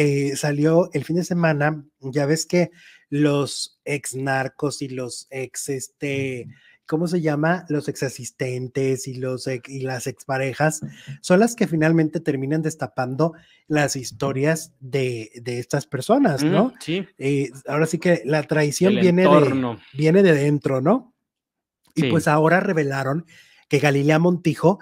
Eh, salió el fin de semana, ya ves que los ex narcos y los ex, este, ¿cómo se llama? Los ex asistentes y, los ex, y las exparejas son las que finalmente terminan destapando las historias de, estas personas, mm, ¿no? sí. Eh, ahora sí que la traición viene de, viene de dentro, ¿no? Y pues ahora revelaron que Galilea Montijo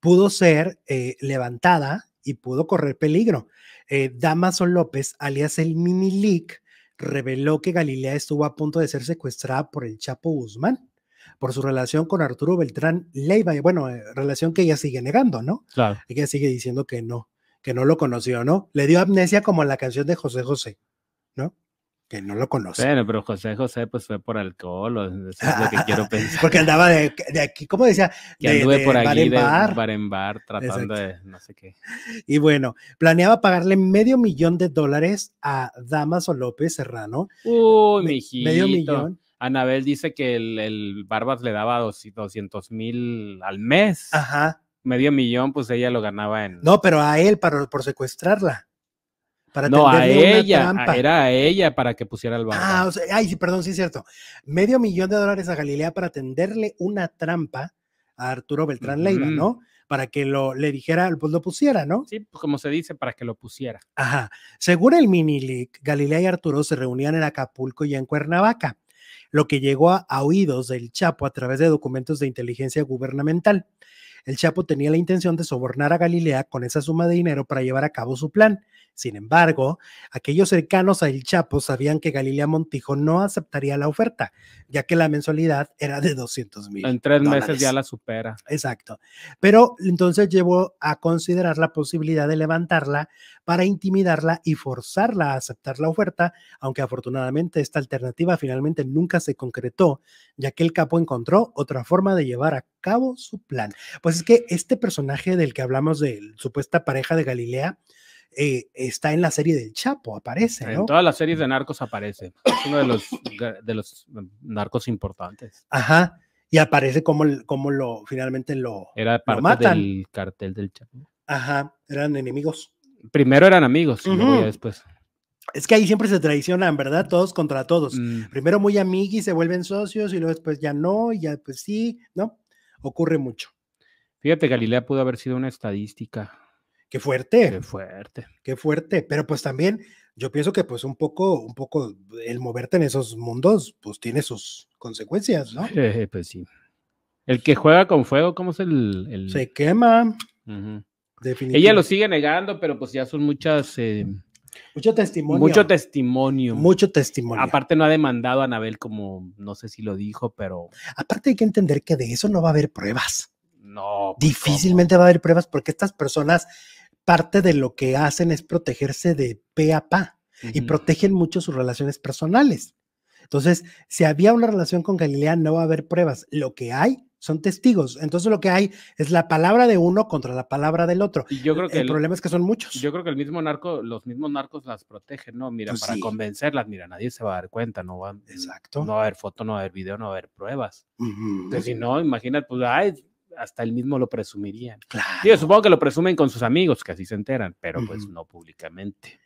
pudo ser eh, levantada y pudo correr peligro. Eh, Damaso López, alias el Mini Leak, reveló que Galilea estuvo a punto de ser secuestrada por el Chapo Guzmán por su relación con Arturo Beltrán Leiva, bueno, eh, relación que ella sigue negando, ¿no? Ella sigue diciendo que no, que no lo conoció, ¿no? Le dio amnesia como la canción de José José, ¿no? que no lo conoce. Bueno, pero José José pues fue por alcohol, o eso es lo que quiero pensar. Porque andaba de, aquí, ¿cómo decía? Que anduve por aquí de bar en bar, tratando de no sé qué. Y bueno, planeaba pagarle medio millón de dólares a Damaso López Serrano. Uy, mijito. Medio millón. Anabel dice que el, el Barbas le daba 200 mil al mes. Ajá. Medio millón, pues ella lo ganaba en... No, pero a él para, por secuestrarla no, a ella, era a ella para que pusiera el banco. Ah, ay, sí, perdón, sí es cierto. Medio millón de dólares a Galilea para tenderle una trampa a Arturo Beltrán Leiva, ¿no? Para que lo le dijera, pues lo pusiera, ¿no? Sí, pues, como se dice, para que lo pusiera. Ajá. Según el mini leak, Galilea y Arturo se reunían en Acapulco y en Cuernavaca, lo que llegó a oídos del Chapo a través de documentos de inteligencia gubernamental. El Chapo tenía la intención de sobornar a Galilea con esa suma de dinero para llevar a cabo su plan sin embargo, aquellos cercanos a El Chapo sabían que Galilea Montijo no aceptaría la oferta, ya que la mensualidad era de 200 mil. En tres meses ya la supera. Exacto. Pero entonces llevó a considerar la posibilidad de levantarla para intimidarla y forzarla a aceptar la oferta, aunque afortunadamente esta alternativa finalmente nunca se concretó, ya que el capo encontró otra forma de llevar a cabo su plan. Pues es que este personaje del que hablamos de supuesta pareja de Galilea, eh, está en la serie del Chapo, aparece. En todas las series de narcos aparece. Es uno de los, de los mm, narcos importantes. Ajá. Y aparece como, como lo finalmente lo. Era parte del cartel del Chapo. Ajá. Eran enemigos. Primero eran amigos y luego después. Es que ahí siempre se traicionan, ¿verdad? Todos contra todos. Mm. Primero muy amigos se vuelven socios y luego después ya no, y ya pues sí, ¿no? Ocurre mucho. Fíjate, Galilea pudo haber sido una estadística Qué fuerte. Qué fuerte. Qué fuerte. Pero pues también yo pienso que pues un poco, un poco el moverte en esos mundos pues tiene sus consecuencias, ¿no? pues sí. El que juega con fuego, ¿cómo es el...? Se quema. Ella lo sigue negando, pero pues ya son muchas... Eh, mucho testimonio. Mucho testimonio. Mucho testimonio. Aparte no ha demandado a Anabel como, no sé si lo dijo, pero... Aparte hay que entender que de eso no va a haber pruebas. No. Pues, Difícilmente va a haber pruebas porque estas personas, parte de lo que hacen es protegerse de pe a pa y protegen mucho sus relaciones personales. Entonces, si había una relación con Galilea, no va a haber pruebas. Lo que hay son testigos. Entonces lo que hay es la palabra de uno contra la palabra del otro. Y yo creo que el, problema es que son muchos. Yo creo que el mismo narco, los mismos narcos las protegen, ¿no? Mira, pues para convencerlas, mira, nadie se va a dar cuenta, no va, Exacto. no a haber foto, no va a haber video, no va a haber pruebas. Entonces, si no, imagínate, pues, ay, hasta él mismo lo presumirían supongo que lo presumen con sus amigos, que así se enteran, pero pues no públicamente.